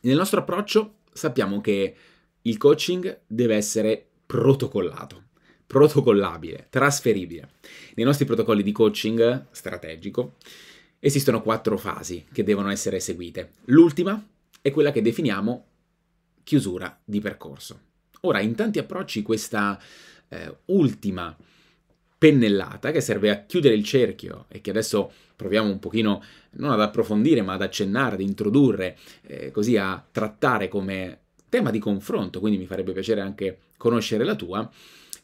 Nel nostro approccio sappiamo che il coaching deve essere protocollato, protocollabile, trasferibile. Nei nostri protocolli di coaching strategico esistono quattro fasi che devono essere seguite. L'ultima è quella che definiamo chiusura di percorso. Ora, in tanti approcci questa eh, ultima pennellata che serve a chiudere il cerchio e che adesso proviamo un pochino non ad approfondire ma ad accennare, ad introdurre, eh, così a trattare come tema di confronto, quindi mi farebbe piacere anche conoscere la tua,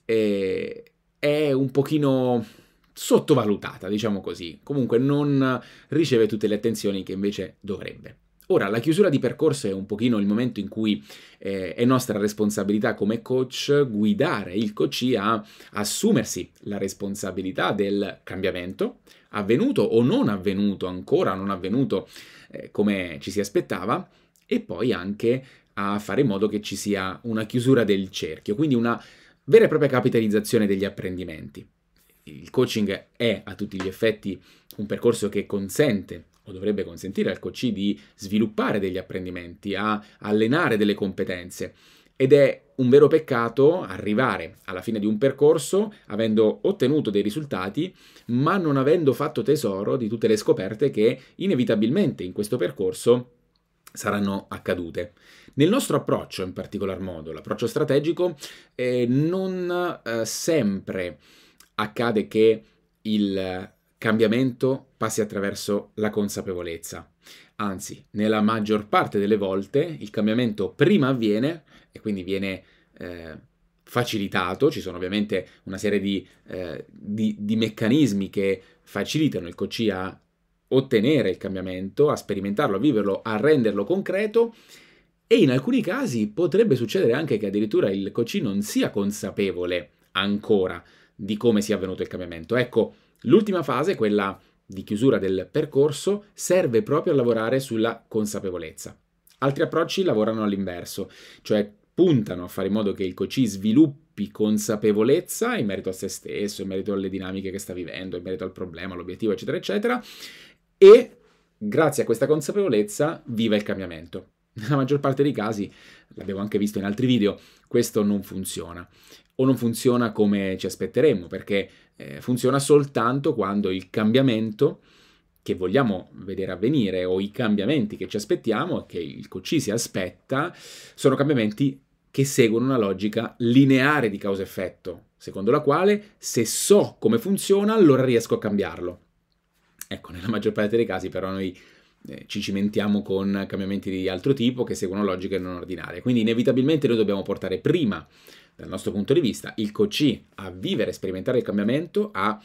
eh, è un pochino sottovalutata, diciamo così, comunque non riceve tutte le attenzioni che invece dovrebbe. Ora, la chiusura di percorso è un pochino il momento in cui eh, è nostra responsabilità come coach guidare il coachee a assumersi la responsabilità del cambiamento, avvenuto o non avvenuto, ancora non avvenuto eh, come ci si aspettava, e poi anche a fare in modo che ci sia una chiusura del cerchio, quindi una vera e propria capitalizzazione degli apprendimenti. Il coaching è a tutti gli effetti un percorso che consente o dovrebbe consentire al coach di sviluppare degli apprendimenti, a allenare delle competenze. Ed è un vero peccato arrivare alla fine di un percorso avendo ottenuto dei risultati, ma non avendo fatto tesoro di tutte le scoperte che inevitabilmente in questo percorso saranno accadute. Nel nostro approccio, in particolar modo, l'approccio strategico, eh, non eh, sempre accade che il Cambiamento passi attraverso la consapevolezza. Anzi, nella maggior parte delle volte il cambiamento prima avviene e quindi viene eh, facilitato, ci sono ovviamente una serie di, eh, di, di meccanismi che facilitano il coach a ottenere il cambiamento, a sperimentarlo, a viverlo, a renderlo concreto e in alcuni casi potrebbe succedere anche che addirittura il coach non sia consapevole ancora di come sia avvenuto il cambiamento. Ecco, L'ultima fase, quella di chiusura del percorso, serve proprio a lavorare sulla consapevolezza. Altri approcci lavorano all'inverso, cioè puntano a fare in modo che il coci sviluppi consapevolezza in merito a se stesso, in merito alle dinamiche che sta vivendo, in merito al problema, all'obiettivo, eccetera, eccetera, e grazie a questa consapevolezza viva il cambiamento. Nella maggior parte dei casi, l'abbiamo anche visto in altri video, questo non funziona o non funziona come ci aspetteremmo, perché eh, funziona soltanto quando il cambiamento che vogliamo vedere avvenire o i cambiamenti che ci aspettiamo e che il coach si aspetta sono cambiamenti che seguono una logica lineare di causa-effetto, secondo la quale se so come funziona allora riesco a cambiarlo. Ecco, nella maggior parte dei casi però noi eh, ci cimentiamo con cambiamenti di altro tipo che seguono logiche non ordinarie. Quindi inevitabilmente noi dobbiamo portare prima, dal nostro punto di vista, il coach a vivere, sperimentare il cambiamento, a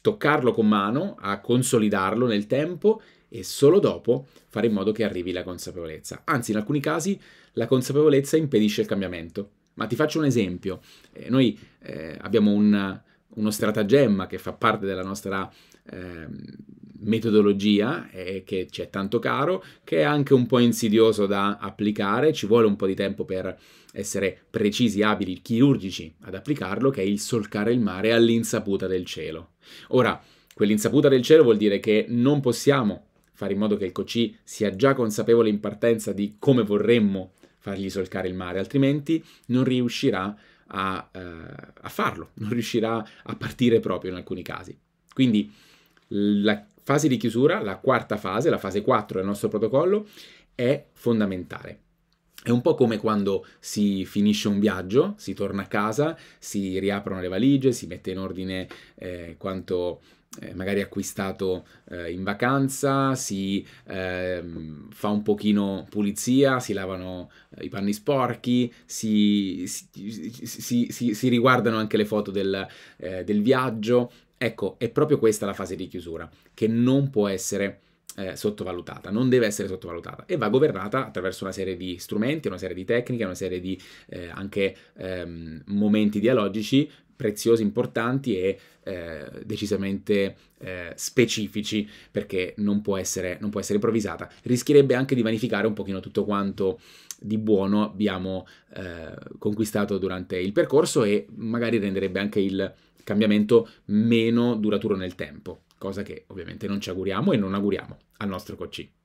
toccarlo con mano, a consolidarlo nel tempo e solo dopo fare in modo che arrivi la consapevolezza. Anzi, in alcuni casi la consapevolezza impedisce il cambiamento. Ma ti faccio un esempio. Eh, noi eh, abbiamo un, uno stratagemma che fa parte della nostra... Eh, metodologia eh, che ci è tanto caro, che è anche un po' insidioso da applicare, ci vuole un po' di tempo per essere precisi, abili, chirurgici ad applicarlo, che è il solcare il mare all'insaputa del cielo. Ora, quell'insaputa del cielo vuol dire che non possiamo fare in modo che il COC sia già consapevole in partenza di come vorremmo fargli solcare il mare, altrimenti non riuscirà a, eh, a farlo, non riuscirà a partire proprio in alcuni casi. Quindi la Fase di chiusura, la quarta fase, la fase 4 del nostro protocollo, è fondamentale. È un po' come quando si finisce un viaggio, si torna a casa, si riaprono le valigie, si mette in ordine eh, quanto eh, magari acquistato eh, in vacanza, si ehm, fa un pochino pulizia, si lavano eh, i panni sporchi, si, si, si, si riguardano anche le foto del, eh, del viaggio. Ecco, è proprio questa la fase di chiusura, che non può essere eh, sottovalutata, non deve essere sottovalutata e va governata attraverso una serie di strumenti, una serie di tecniche, una serie di eh, anche ehm, momenti dialogici preziosi, importanti e eh, decisamente eh, specifici perché non può, essere, non può essere improvvisata. Rischierebbe anche di vanificare un pochino tutto quanto di buono abbiamo eh, conquistato durante il percorso e magari renderebbe anche il cambiamento meno duraturo nel tempo cosa che ovviamente non ci auguriamo e non auguriamo al nostro coaching.